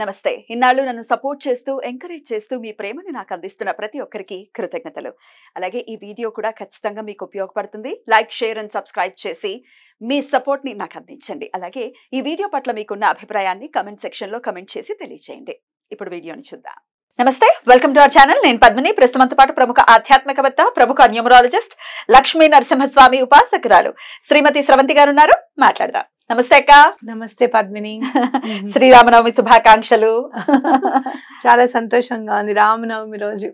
నమస్తే ఇన్నాళ్ళు నన్ను సపోర్ట్ చేస్తూ ఎంకరేజ్ చేస్తూ మీ ప్రేమను నాకు అందిస్తున్న ప్రతి ఒక్కరికి కృతజ్ఞతలు అలాగే ఈ వీడియో కూడా ఖచ్చితంగా మీకు ఉపయోగపడుతుంది లైక్ షేర్ అండ్ సబ్స్క్రైబ్ చేసి మీ సపోర్ట్ని నాకు అందించండి అలాగే ఈ వీడియో పట్ల మీకున్న అభిప్రాయాన్ని కమెంట్ సెక్షన్లో కమెంట్ చేసి తెలియజేయండి ఇప్పుడు వీడియోని చూద్దాం నమస్తే వెల్కమ్ టు అవర్ ఛానల్ నేను పద్మిని ప్రస్తుతంతో పాటు ప్రముఖ ఆధ్యాత్మికవేత్త ప్రముఖ న్యూమరాలజిస్ట్ లక్ష్మీ నరసింహస్వామి ఉపాసకురాలు శ్రీమతి స్రవంతి గారు ఉన్నారు మాట్లాడదాం నమస్తే అక్క నమస్తే పద్మిని శ్రీరామనవమి శుభాకాంక్షలు చాలా సంతోషంగా ఉంది రామనవమి రోజు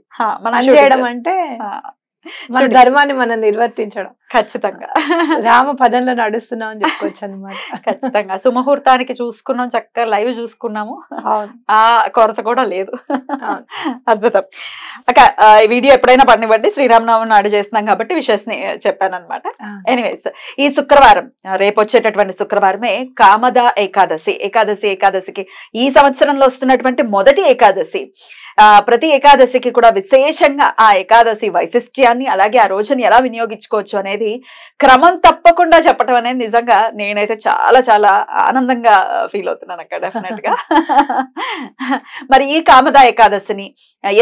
చేయడం అంటే మన ధర్మాన్ని మనం నిర్వర్తించడం ఖచ్చితంగా రామ పదంలో నడుస్తున్నాం అని చెప్పుకోవచ్చు అనమాట ఖచ్చితంగా సుముహూర్తానికి చూసుకున్నాం చక్కగా లైవ్ చూసుకున్నాము ఆ కొరత కూడా లేదు అద్భుతం అక్క వీడియో ఎప్పుడైనా పడినివ్వండి శ్రీరామనవమి నాడు చేస్తున్నాం కాబట్టి విషెస్ ని చెప్పానమాట ఎనీవేస్ ఈ శుక్రవారం రేపు వచ్చేటటువంటి శుక్రవారమే కామద ఏకాదశి ఏకాదశి ఏకాదశికి ఈ సంవత్సరంలో వస్తున్నటువంటి మొదటి ఏకాదశి ప్రతి ఏకాదశికి కూడా విశేషంగా ఆ ఏకాదశి వైశిష్ట్యాన్ని అలాగే ఆ రోజుని ఎలా వినియోగించుకోవచ్చు అనేది అనేది క్రమం తప్పకుండా చెప్పడం అనేది నిజంగా నేనైతే చాలా చాలా ఆనందంగా ఫీల్ అవుతున్నాను అక్కడ డెఫినెట్ గా మరి ఈ కామదాయ ఏకాదశిని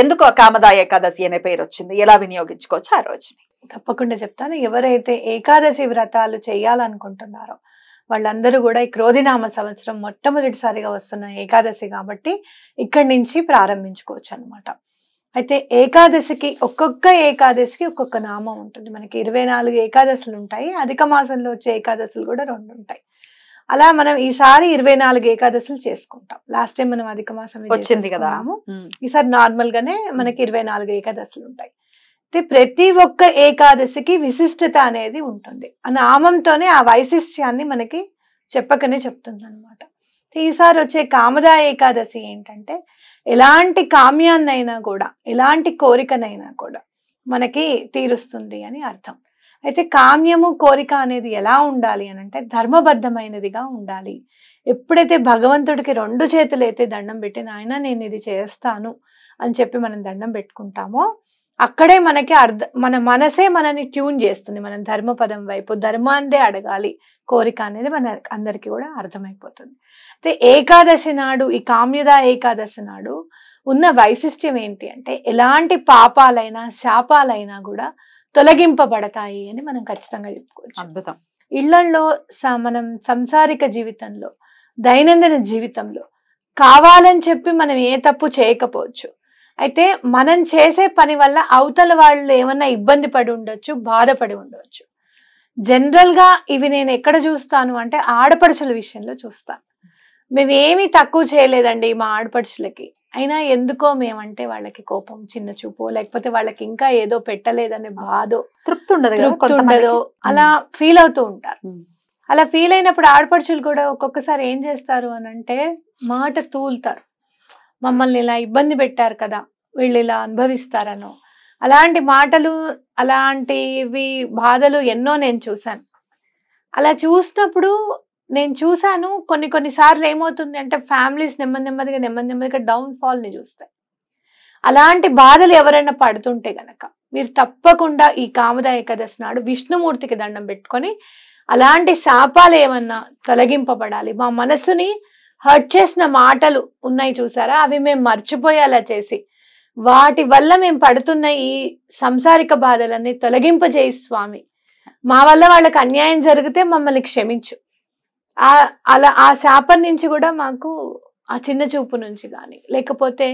ఎందుకు కామదాయ ఏకాదశి అనే పేరు వచ్చింది ఎలా వినియోగించుకోవచ్చు ఆ రోజుని తప్పకుండా చెప్తాను ఎవరైతే ఏకాదశి వ్రతాలు చేయాలనుకుంటున్నారో వాళ్ళందరూ కూడా ఈ క్రోధినామ సంవత్సరం మొట్టమొదటిసారిగా వస్తున్న ఏకాదశి కాబట్టి ఇక్కడి నుంచి ప్రారంభించుకోవచ్చు అనమాట అయితే ఏకాదశికి ఒక్కొక్క ఏకాదశికి ఒక్కొక్క నామం ఉంటుంది మనకి ఇరవై నాలుగు ఏకాదశులు ఉంటాయి అధిక మాసంలో వచ్చే ఏకాదశులు కూడా రెండు ఉంటాయి అలా మనం ఈసారి ఇరవై నాలుగు ఏకాదశులు చేసుకుంటాం లాస్ట్ టైం మనం అధిక మాసం వచ్చింది కదా ఈసారి నార్మల్ గానే మనకి ఇరవై నాలుగు ఏకాదశులు ఉంటాయి అయితే ప్రతి ఒక్క ఏకాదశికి విశిష్టత అనేది ఉంటుంది ఆ నామంతోనే ఆ వైశిష్ట్యాన్ని మనకి చెప్పకనే చెప్తుంది అనమాట ఈసారి వచ్చే కామదా ఏకాదశి ఏంటంటే ఎలాంటి కామ్యాన్నైనా కూడా ఎలాంటి కోరికనైనా కూడా మనకి తీరుస్తుంది అని అర్థం అయితే కామ్యము కోరిక అనేది ఎలా ఉండాలి అని అంటే ధర్మబద్ధమైనదిగా ఉండాలి ఎప్పుడైతే భగవంతుడికి రెండు చేతులు అయితే దండం పెట్టి నాయన నేను ఇది చేస్తాను అని చెప్పి మనం దండం పెట్టుకుంటామో అక్కడే మనకి అర్థ మన మనసే మనని ట్యూన్ చేస్తుంది మనం ధర్మపదం వైపు ధర్మాందే అడగాలి కోరిక అనేది మన అందరికీ కూడా అర్థమైపోతుంది అయితే ఏకాదశి నాడు ఈ కామ్యద ఏకాదశి నాడు ఉన్న వైశిష్ట్యం ఏంటి అంటే ఎలాంటి పాపాలైనా శాపాలైనా కూడా తొలగింపబడతాయి అని మనం ఖచ్చితంగా చెప్పుకోవచ్చు అద్భుతం ఇళ్లలో మనం సంసారిక జీవితంలో దైనందిన జీవితంలో కావాలని చెప్పి మనం ఏ తప్పు చేయకపోవచ్చు అయితే మనం చేసే పని వల్ల అవతల వాళ్ళు ఏమన్నా ఇబ్బంది పడి ఉండొచ్చు బాధపడి జనరల్ జనరల్గా ఇవి నేను ఎక్కడ చూస్తాను అంటే ఆడపడుచుల విషయంలో చూస్తాను మేమేమీ తక్కువ చేయలేదండి మా ఆడపడుచులకి అయినా ఎందుకో మేమంటే వాళ్ళకి కోపం చిన్న చూపు లేకపోతే వాళ్ళకి ఇంకా ఏదో పెట్టలేదనే బాధో తృప్తి ఉండదు తృప్తి ఉండదు అలా ఫీల్ అవుతూ ఉంటారు అలా ఫీల్ అయినప్పుడు ఆడపడుచులు కూడా ఒక్కొక్కసారి ఏం చేస్తారు అని అంటే మాట తూలుతారు మమ్మల్ని ఇలా ఇబ్బంది పెట్టారు కదా వీళ్ళు ఇలా అనుభవిస్తారనో అలాంటి మాటలు అలాంటివి బాధలు ఎన్నో నేను చూశాను అలా చూసినప్పుడు నేను చూశాను కొన్ని కొన్నిసార్లు ఏమవుతుంది అంటే ఫ్యామిలీస్ నెమ్మది నెమ్మదిగా నెమ్మది నెమ్మదిగా ఫాల్ని చూస్తాయి అలాంటి బాధలు ఎవరైనా పడుతుంటే గనక మీరు తప్పకుండా ఈ కామదాయక దశ నాడు విష్ణుమూర్తికి దండం పెట్టుకొని అలాంటి శాపాలు ఏమన్నా తొలగింపబడాలి మా మనస్సుని హర్ట్ చేసిన మాటలు ఉన్నాయి చూసారా అవి మేము మర్చిపోయేలా చేసి వాటి వల్ల మేము పడుతున్న ఈ సంసారిక బాధలన్నీ తొలగింపజేయి స్వామి మా వల్ల వాళ్ళకి అన్యాయం జరిగితే మమ్మల్ని క్షమించు అలా ఆ శాపం నుంచి కూడా మాకు ఆ చిన్న చూపు నుంచి కానీ లేకపోతే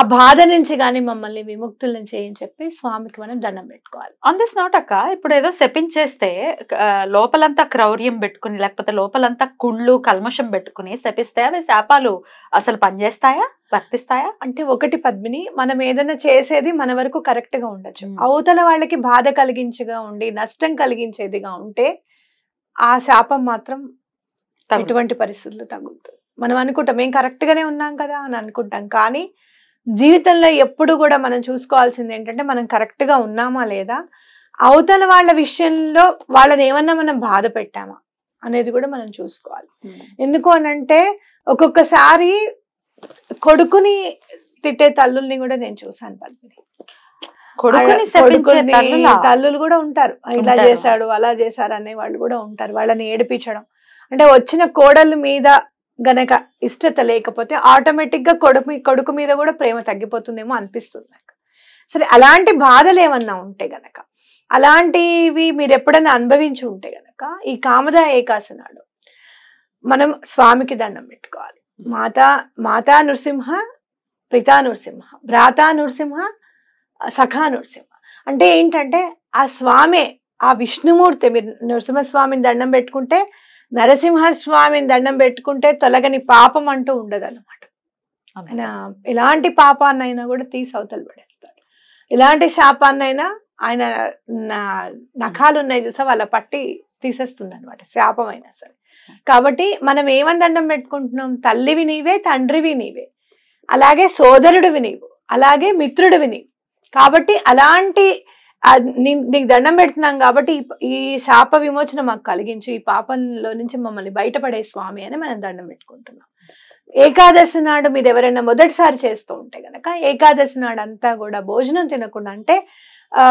ఆ బాధ నుంచి కానీ మమ్మల్ని విముక్తులను చేయని చెప్పి స్వామికి మనం దండం పెట్టుకోవాలి ఆన్ దిస్ నోట్ అక్క ఇప్పుడు ఏదో శపించేస్తే లోపలంతా క్రౌర్యం పెట్టుకుని లేకపోతే లోపలంతా కుళ్ళు కల్మషం పెట్టుకుని శపిస్తే అవి శాపాలు అసలు పనిచేస్తాయా వర్తిస్తాయా అంటే ఒకటి పద్మిని మనం ఏదైనా చేసేది మన వరకు కరెక్ట్ గా ఉండొచ్చు అవతల వాళ్ళకి బాధ కలిగించగా ఉండి నష్టం కలిగించేదిగా ఉంటే ఆ శాపం మాత్రం ఎటువంటి పరిస్థితుల్లో తగులుతుంది మనం అనుకుంటాం మేము కరెక్ట్గానే ఉన్నాం కదా అని అనుకుంటాం కానీ జీవితంలో ఎప్పుడు కూడా మనం చూసుకోవాల్సింది ఏంటంటే మనం కరెక్ట్గా ఉన్నామా లేదా అవతల వాళ్ళ విషయంలో వాళ్ళని ఏమన్నా మనం బాధ పెట్టామా అనేది కూడా మనం చూసుకోవాలి ఎందుకు అనంటే ఒక్కొక్కసారి కొడుకుని తిట్టే తల్లుల్ని కూడా నేను చూసాను పద్మిని తల్లులు కూడా ఉంటారు ఇలా చేశాడు అలా చేశారు అనే వాళ్ళు కూడా ఉంటారు వాళ్ళని ఏడిపించడం అంటే వచ్చిన కోడలు మీద గనక ఇష్టత లేకపోతే ఆటోమేటిక్గా కొడుకు కొడుకు మీద కూడా ప్రేమ తగ్గిపోతుందేమో అనిపిస్తుంది నాకు సరే అలాంటి బాధలు ఏమన్నా ఉంటే గనక అలాంటివి మీరు ఎప్పుడైనా అనుభవించి ఉంటే గనక ఈ కామద ఏకాసనాడు మనం స్వామికి దండం పెట్టుకోవాలి మాతా మాతా నృసింహ పితా నృసింహ భ్రాతా నృసింహ సఖా నృసింహ అంటే ఏంటంటే ఆ స్వామి ఆ విష్ణుమూర్తి మీరు నృసింహస్వామిని దండం పెట్టుకుంటే నరసింహస్వామిని దండం పెట్టుకుంటే తొలగని పాపం అంటూ ఉండదు అనమాట ఆయన ఎలాంటి పాపాన్నైనా కూడా తీసి అవతలు పడేస్తాడు ఎలాంటి శాపాన్నైనా ఆయన నఖాలు ఉన్నాయి చూసా వాళ్ళ పట్టి తీసేస్తుంది అనమాట శాపం అయినా సరే కాబట్టి మనం ఏమని దండం పెట్టుకుంటున్నాం తల్లివి నీవే తండ్రివి నీవే అలాగే సోదరుడివి నీవు అలాగే మిత్రుడివి నీవు కాబట్టి అలాంటి నీకు దండం పెడుతున్నాం కాబట్టి ఈ శాప విమోచన మాకు కలిగించి ఈ పాపంలో నుంచి మమ్మల్ని బయటపడే స్వామి అని మనం దండం పెట్టుకుంటున్నాం ఏకాదశి నాడు మీరు ఎవరైనా మొదటిసారి చేస్తూ ఉంటే గనక ఏకాదశి నాడు అంతా కూడా భోజనం తినకుండా అంటే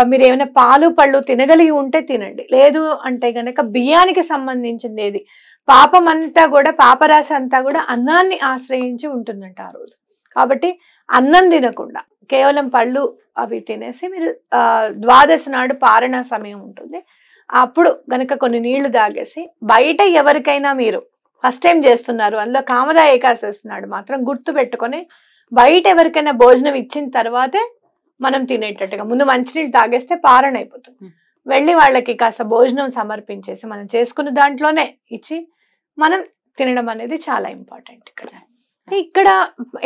మీరు ఏమైనా పాలు పళ్ళు తినగలిగి ఉంటే తినండి లేదు అంటే గనక బియ్యానికి సంబంధించింది ఏది పాపం అంతా కూడా పాపరాశి అంతా కూడా అన్నాన్ని ఆశ్రయించి ఉంటుందంట ఆ రోజు కాబట్టి అన్నం తినకుండా కేవలం పళ్ళు అవి తినేసి మీరు ద్వాదశి నాడు పారణ సమయం ఉంటుంది అప్పుడు గనక కొన్ని నీళ్లు తాగేసి బయట ఎవరికైనా మీరు ఫస్ట్ టైం చేస్తున్నారు అందులో కామదా ఏకాదశి నాడు మాత్రం గుర్తు పెట్టుకొని బయట ఎవరికైనా భోజనం ఇచ్చిన తర్వాతే మనం తినేటట్టుగా ముందు మంచినీళ్ళు తాగేస్తే పారణ అయిపోతుంది వెళ్ళి వాళ్ళకి కాస్త భోజనం సమర్పించేసి మనం చేసుకున్న దాంట్లోనే ఇచ్చి మనం తినడం అనేది చాలా ఇంపార్టెంట్ ఇక్కడ ఇక్కడ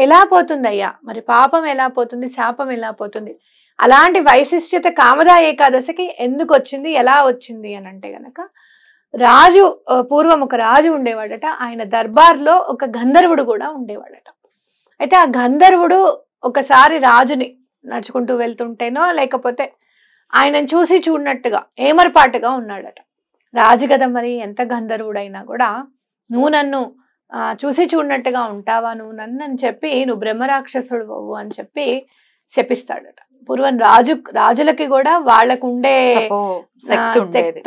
ఎలా పోతుందయ్యా మరి పాపం ఎలా పోతుంది శాపం ఎలా పోతుంది అలాంటి వైశిష్ట్యత కామదా ఏకాదశికి ఎందుకు వచ్చింది ఎలా వచ్చింది అని అంటే గనక రాజు పూర్వం ఒక రాజు ఉండేవాడట ఆయన దర్బార్లో ఒక గంధర్వుడు కూడా ఉండేవాడట అయితే ఆ గంధర్వుడు ఒకసారి రాజుని నడుచుకుంటూ వెళ్తుంటేనో లేకపోతే ఆయనను చూసి చూడనట్టుగా ఏమరపాటుగా ఉన్నాడట రాజు కదా మరి ఎంత గంధర్వుడైనా కూడా నువ్వు నన్ను చూసి చూడనట్టుగా ఉంటావా నువ్వు నన్ను అని చెప్పి నువ్వు బ్రహ్మరాక్షసుడు అవ్వు అని చెప్పి శపిస్తాడట పూర్వం రాజు రాజులకి కూడా వాళ్ళకు ఉండే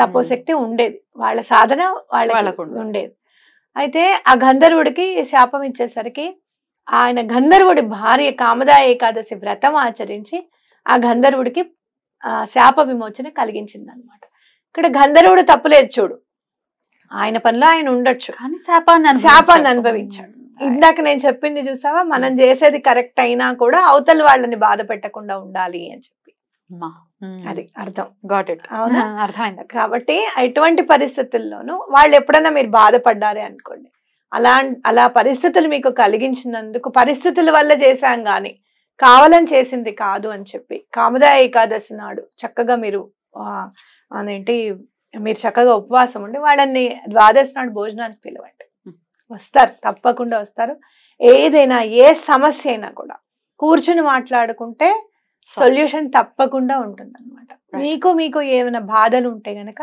తపోశక్తి ఉండేది వాళ్ళ సాధన వాళ్ళకు ఉండేది అయితే ఆ గంధర్వుడికి శాపం ఇచ్చేసరికి ఆయన గంధర్వుడి భార్య కామదా ఏకాదశి వ్రతం ఆచరించి ఆ గంధర్వుడికి ఆ శాప విమోచన కలిగించింది అనమాట ఇక్కడ గంధర్వుడు తప్పులేదు చూడు ఆయన పనిలో ఆయన ఉండొచ్చు కానీ శాపాన్ని అనుభవించాడు ఇందాక నేను చెప్పింది చూసావా మనం చేసేది కరెక్ట్ అయినా కూడా అవతల వాళ్ళని బాధ పెట్టకుండా ఉండాలి అని చెప్పి అది అర్థం గాట్ ఇట్ అర్థమైంది కాబట్టి ఎటువంటి పరిస్థితుల్లోనూ వాళ్ళు ఎప్పుడైనా మీరు బాధపడ్డారే అనుకోండి అలా అలా పరిస్థితులు మీకు కలిగించినందుకు పరిస్థితుల వల్ల చేశాం కానీ కావాలని చేసింది కాదు అని చెప్పి కామదా ఏకాదశి నాడు చక్కగా మీరు అదేంటి మీరు చక్కగా ఉపవాసం ఉండి వాళ్ళని ద్వాదశి నాడు భోజనానికి పిలవండి వస్తారు తప్పకుండా వస్తారు ఏదైనా ఏ సమస్య అయినా కూడా కూర్చుని మాట్లాడుకుంటే సొల్యూషన్ తప్పకుండా ఉంటుంది అనమాట మీకు మీకు ఏమైనా బాధలు ఉంటే గనక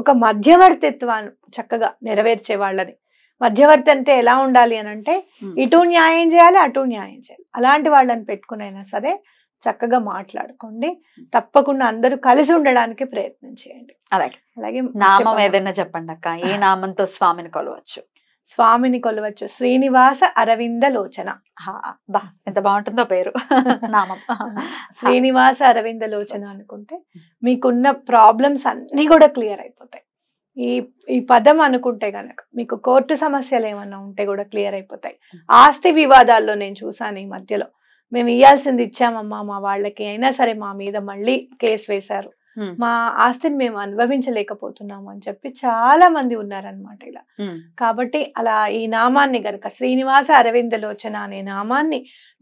ఒక మధ్యవర్తిత్వాన్ని చక్కగా నెరవేర్చే వాళ్ళని మధ్యవర్తి అంటే ఎలా ఉండాలి అని అంటే ఇటు న్యాయం చేయాలి అటు న్యాయం చేయాలి అలాంటి వాళ్ళని పెట్టుకునైనా సరే చక్కగా మాట్లాడుకోండి తప్పకుండా అందరూ కలిసి ఉండడానికి ప్రయత్నం చేయండి అలాగే అలాగే నామం ఏదైనా చెప్పండి అక్క ఏ నామంతో స్వామిని కొలవచ్చు స్వామిని కొలవచ్చు శ్రీనివాస అరవింద లోచన బా ఎంత బాగుంటుందో పేరు నామం శ్రీనివాస అరవింద లోచన అనుకుంటే మీకున్న ప్రాబ్లమ్స్ అన్నీ కూడా క్లియర్ అయిపోతాయి ఈ ఈ పదం అనుకుంటే కనుక మీకు కోర్టు సమస్యలు ఏమన్నా ఉంటే కూడా క్లియర్ అయిపోతాయి ఆస్తి వివాదాల్లో నేను చూసాను ఈ మధ్యలో మేము ఇవ్వాల్సింది ఇచ్చామమ్మా మా వాళ్ళకి అయినా సరే మా మీద మళ్ళీ కేసు వేశారు మా ఆస్తిని మేము అనుభవించలేకపోతున్నాము అని చెప్పి చాలా మంది ఉన్నారనమాట ఇలా కాబట్టి అలా ఈ నామాన్ని గనక శ్రీనివాస అరవింద లోచన అనే నామాన్ని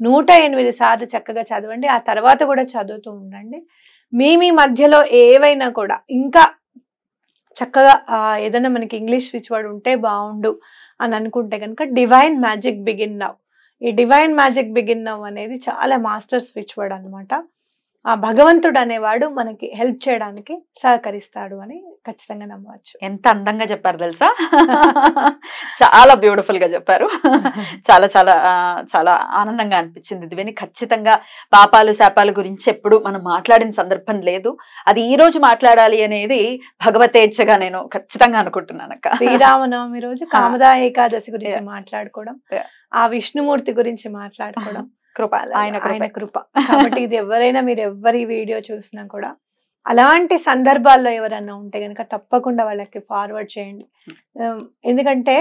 నూట ఎనిమిది సార్లు చక్కగా చదవండి ఆ తర్వాత కూడా చదువుతూ ఉండండి మీ మీ మధ్యలో ఏవైనా కూడా ఇంకా చక్కగా ఏదైనా మనకి ఇంగ్లీష్ వర్డ్ ఉంటే బాగుండు అని అనుకుంటే కనుక డివైన్ మ్యాజిక్ బిగిన్ నవ్ ఈ డివైన్ మ్యాజిక్ బిగిన్ నవ్ అనేది చాలా మాస్టర్ స్విచ్ వర్డ్ అనమాట ఆ భగవంతుడు అనేవాడు మనకి హెల్ప్ చేయడానికి సహకరిస్తాడు అని ఖచ్చితంగా నమ్మవచ్చు ఎంత అందంగా చెప్పారు తెలుసా చాలా బ్యూటిఫుల్ గా చెప్పారు చాలా చాలా చాలా ఆనందంగా అనిపించింది ఇది విని ఖచ్చితంగా పాపాలు శాపాల గురించి ఎప్పుడు మనం మాట్లాడిన సందర్భం లేదు అది ఈ రోజు మాట్లాడాలి అనేది భగవతేచ్ఛగా నేను ఖచ్చితంగా అనుకుంటున్నాను అక్క శ్రీరామనవమి రోజు కామదా ఏకాదశి గురించి మాట్లాడుకోవడం ఆ విష్ణుమూర్తి గురించి మాట్లాడుకోవడం కృప ఆయన ఆయన కృప కాబట్టి ఇది ఎవరైనా మీరు ఎవరి వీడియో చూసినా కూడా అలాంటి సందర్భాల్లో ఎవరన్నా ఉంటే కనుక తప్పకుండా వాళ్ళకి ఫార్వర్డ్ చేయండి hmm. ఎందుకంటే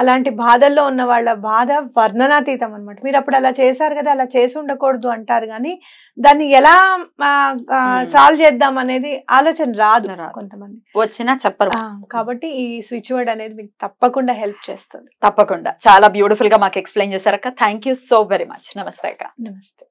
అలాంటి బాధల్లో ఉన్న వాళ్ళ బాధ వర్ణనాతీతం అనమాట మీరు అప్పుడు అలా చేశారు కదా అలా చేసి ఉండకూడదు అంటారు కానీ దాన్ని ఎలా సాల్వ్ చేద్దాం అనేది ఆలోచన రాదు కొంతమంది వచ్చినా చెప్పరు కాబట్టి ఈ స్విచ్ వర్డ్ అనేది మీకు తప్పకుండా హెల్ప్ చేస్తుంది తప్పకుండా చాలా బ్యూటిఫుల్ గా మాకు ఎక్స్ప్లెయిన్ చేశారక్క థ్యాంక్ సో వెరీ మచ్ నమస్తే అక్క నమస్తే